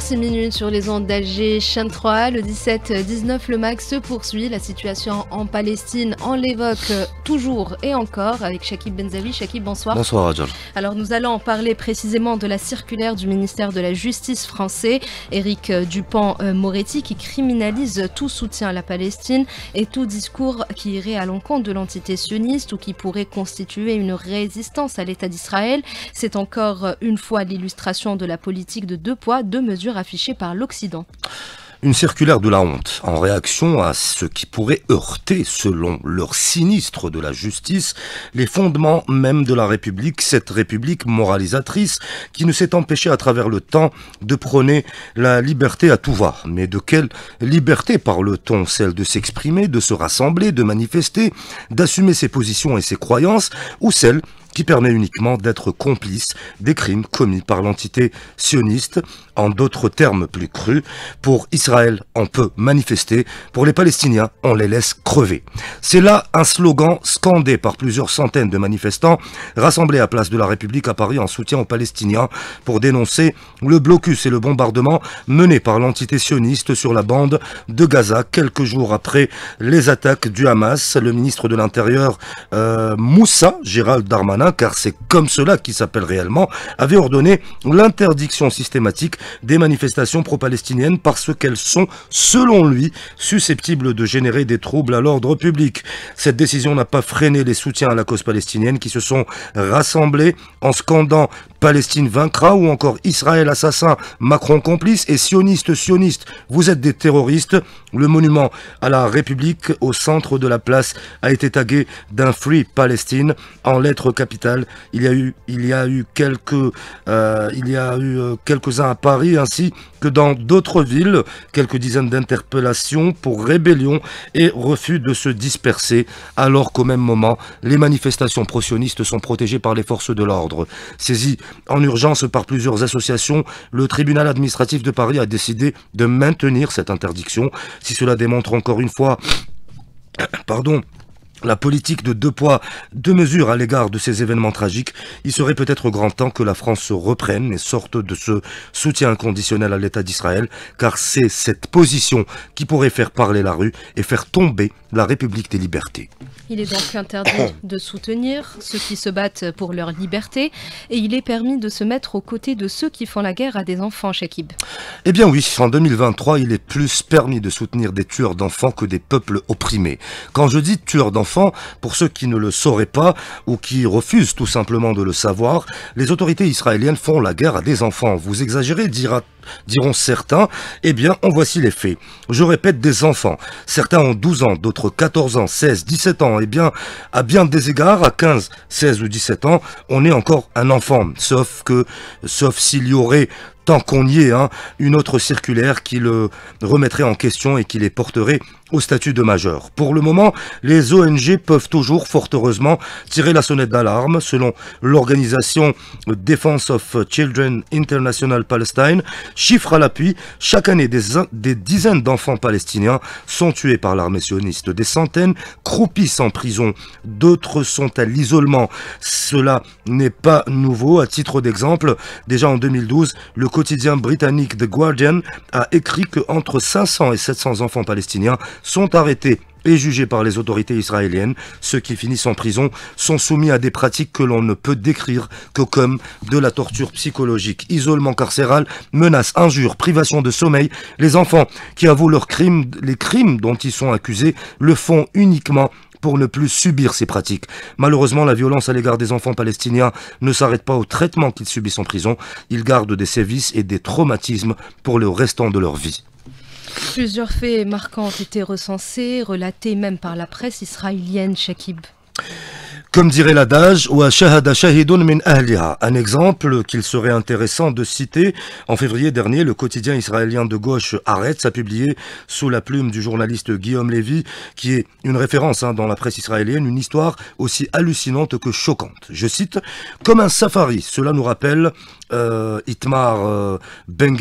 6 minutes sur les ondes d'Alger, chaîne 3, le 17-19, le max se poursuit. La situation en Palestine, en l'évoque toujours et encore avec Shakib Benzavi. Shakib, bonsoir. Bonsoir, Roger. Alors, nous allons parler précisément de la circulaire du ministère de la Justice français, Éric Dupont-Moretti, euh, qui criminalise tout soutien à la Palestine et tout discours qui irait à l'encontre de l'entité sioniste ou qui pourrait constituer une résistance à l'État d'Israël. C'est encore une fois l'illustration de la politique de deux poids, deux affichée par l'Occident. Une circulaire de la honte, en réaction à ce qui pourrait heurter, selon leur sinistre de la justice, les fondements même de la République, cette République moralisatrice qui ne s'est empêchée à travers le temps de prôner la liberté à tout va. Mais de quelle liberté parle-t-on Celle de s'exprimer, de se rassembler, de manifester, d'assumer ses positions et ses croyances, ou celle qui permet uniquement d'être complice des crimes commis par l'entité sioniste. En d'autres termes plus crus, pour Israël, on peut manifester, pour les Palestiniens, on les laisse crever. C'est là un slogan scandé par plusieurs centaines de manifestants rassemblés à Place de la République à Paris en soutien aux Palestiniens pour dénoncer le blocus et le bombardement mené par l'entité sioniste sur la bande de Gaza quelques jours après les attaques du Hamas. Le ministre de l'Intérieur, euh, Moussa Gérald Darmanin, Hein, car c'est comme cela qu'il s'appelle réellement, avait ordonné l'interdiction systématique des manifestations pro-palestiniennes parce qu'elles sont, selon lui, susceptibles de générer des troubles à l'ordre public. Cette décision n'a pas freiné les soutiens à la cause palestinienne qui se sont rassemblés en scandant Palestine vaincra ou encore Israël assassin, Macron complice et sioniste sioniste, vous êtes des terroristes. Le monument à la République au centre de la place a été tagué d'un Free Palestine en lettres capitales. Il y a eu, il y a eu euh, euh, quelques-uns à Paris ainsi que dans d'autres villes, quelques dizaines d'interpellations pour rébellion et refus de se disperser, alors qu'au même moment, les manifestations pro-sionistes sont protégées par les forces de l'ordre. Saisi en urgence par plusieurs associations, le tribunal administratif de Paris a décidé de maintenir cette interdiction. Si cela démontre encore une fois pardon, la politique de deux poids, deux mesures à l'égard de ces événements tragiques, il serait peut-être grand temps que la France se reprenne et sorte de ce soutien inconditionnel à l'État d'Israël, car c'est cette position qui pourrait faire parler la rue et faire tomber la République des libertés. Il est donc interdit de soutenir ceux qui se battent pour leur liberté et il est permis de se mettre aux côtés de ceux qui font la guerre à des enfants, Chakib. Eh bien oui, en 2023, il est plus permis de soutenir des tueurs d'enfants que des peuples opprimés. Quand je dis tueurs d'enfants, pour ceux qui ne le sauraient pas ou qui refusent tout simplement de le savoir, les autorités israéliennes font la guerre à des enfants. Vous exagérez, diront certains, eh bien, en voici les faits. Je répète, des enfants. Certains ont 12 ans, d'autres 14 ans, 16, 17 ans. Eh bien, à bien des égards, à 15, 16 ou 17 ans, on est encore un enfant. Sauf que, sauf s'il y aurait tant qu'on y ait hein, une autre circulaire qui le remettrait en question et qui les porterait au statut de majeur. Pour le moment, les ONG peuvent toujours, fort heureusement, tirer la sonnette d'alarme. Selon l'organisation Defense of Children International Palestine, chiffre à l'appui, chaque année, des, des dizaines d'enfants palestiniens sont tués par l'armée sioniste. Des centaines croupissent en prison, d'autres sont à l'isolement. Cela n'est pas nouveau. À titre d'exemple, déjà en 2012, le le quotidien britannique The Guardian a écrit que entre 500 et 700 enfants palestiniens sont arrêtés et jugés par les autorités israéliennes. Ceux qui finissent en prison sont soumis à des pratiques que l'on ne peut décrire que comme de la torture psychologique, isolement carcéral, menaces, injures, privation de sommeil. Les enfants qui avouent leurs crimes, les crimes dont ils sont accusés, le font uniquement pour ne plus subir ces pratiques. Malheureusement, la violence à l'égard des enfants palestiniens ne s'arrête pas au traitement qu'ils subissent en prison. Ils gardent des sévices et des traumatismes pour le restant de leur vie. Plusieurs faits marquants ont été recensés, relatés même par la presse israélienne, Shakib. Comme dirait l'adage, un exemple qu'il serait intéressant de citer. En février dernier, le quotidien israélien de gauche arrête, a publié, sous la plume du journaliste Guillaume Lévy, qui est une référence hein, dans la presse israélienne, une histoire aussi hallucinante que choquante. Je cite, Comme un safari, cela nous rappelle euh, Itmar Ben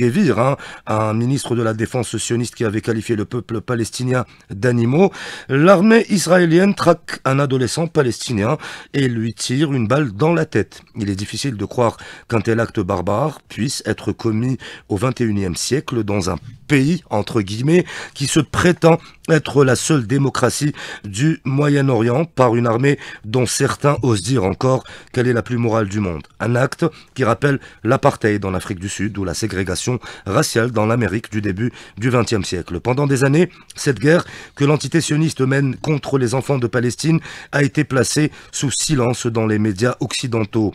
un ministre de la défense sioniste qui avait qualifié le peuple palestinien d'animaux, l'armée israélienne traque un adolescent palestinien et lui tire une balle dans la tête. Il est difficile de croire qu'un tel acte barbare puisse être commis au 21e siècle dans un pays, entre guillemets, qui se prétend être la seule démocratie du Moyen-Orient par une armée dont certains osent dire encore qu'elle est la plus morale du monde. Un acte qui rappelle l'apartheid en Afrique du Sud ou la ségrégation raciale dans l'Amérique du début du XXe siècle. Pendant des années, cette guerre que l'entité sioniste mène contre les enfants de Palestine a été placée sous silence dans les médias occidentaux.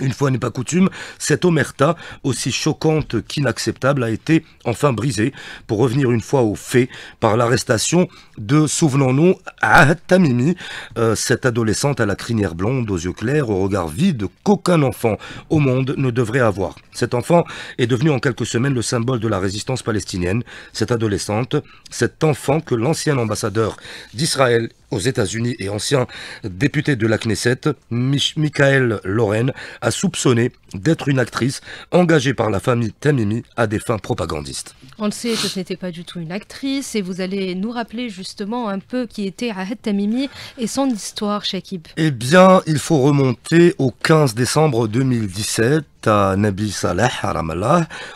Une fois n'est pas coutume, cette omerta, aussi choquante qu'inacceptable, a été enfin brisée, pour revenir une fois aux faits, par l'arrestation de, souvenons-nous, Ahad Tamimi, euh, cette adolescente à la crinière blonde, aux yeux clairs, au regard vide, qu'aucun enfant au monde ne devrait avoir. Cet enfant est devenu en quelques semaines le symbole de la résistance palestinienne. Cette adolescente, cet enfant que l'ancien ambassadeur d'Israël aux États-Unis et ancien député de la Knesset, Mich Michael Loren, a soupçonné d'être une actrice engagée par la famille Tamimi à des fins propagandistes. On le sait que ce n'était pas du tout une actrice et vous allez nous rappeler justement un peu qui était Ahed Tamimi et son histoire, Shakib. Eh bien, il faut remonter au 15 décembre 2017 à Nabi Saleh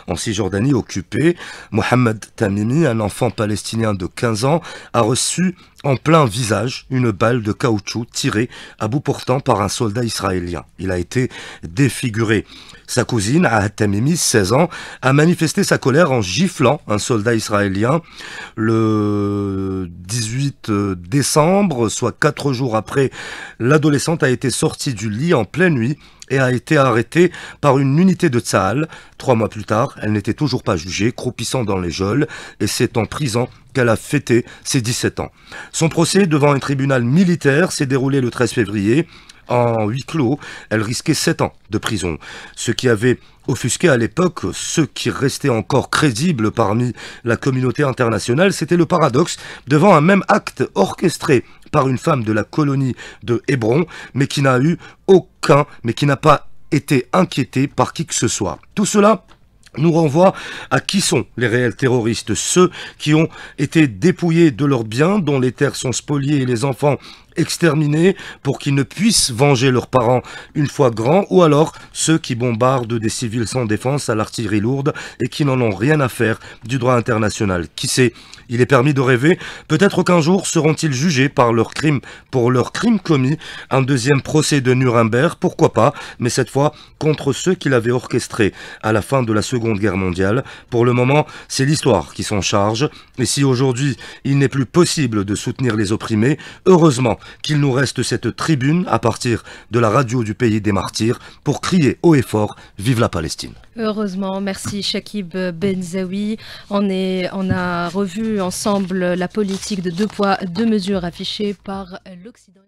en Cisjordanie occupée. Mohamed Tamimi, un enfant palestinien de 15 ans, a reçu en plein visage une balle de caoutchouc tirée à bout portant par un soldat israélien. Il a été défiguré. Sa cousine, Ahad 16 ans, a manifesté sa colère en giflant un soldat israélien le 18 décembre, soit quatre jours après. L'adolescente a été sortie du lit en pleine nuit et a été arrêtée par une unité de Tsahal. Trois mois plus tard, elle n'était toujours pas jugée, croupissant dans les geôles, et c'est en prison qu'elle a fêté ses 17 ans. Son procès devant un tribunal militaire s'est déroulé le 13 février en huis clos, elle risquait 7 ans de prison, ce qui avait offusqué à l'époque ce qui restait encore crédible parmi la communauté internationale, c'était le paradoxe devant un même acte orchestré par une femme de la colonie de Hébron, mais qui n'a eu aucun, mais qui n'a pas été inquiétée par qui que ce soit. Tout cela nous renvoie à qui sont les réels terroristes, ceux qui ont été dépouillés de leurs biens, dont les terres sont spoliées et les enfants exterminés pour qu'ils ne puissent venger leurs parents une fois grands, ou alors ceux qui bombardent des civils sans défense à l'artillerie lourde et qui n'en ont rien à faire du droit international. Qui sait il est permis de rêver, peut-être qu'un jour seront-ils jugés par leurs crimes, pour leurs crimes commis, un deuxième procès de Nuremberg, pourquoi pas, mais cette fois contre ceux qui l'avaient orchestré à la fin de la seconde Seconde Guerre mondiale. Pour le moment, c'est l'histoire qui s'en charge. Et si aujourd'hui, il n'est plus possible de soutenir les opprimés, heureusement qu'il nous reste cette tribune à partir de la radio du pays des martyrs pour crier haut et fort « Vive la Palestine ». Heureusement, merci Shakib Benzaoui. On, est, on a revu ensemble la politique de deux poids, deux mesures affichée par l'Occident.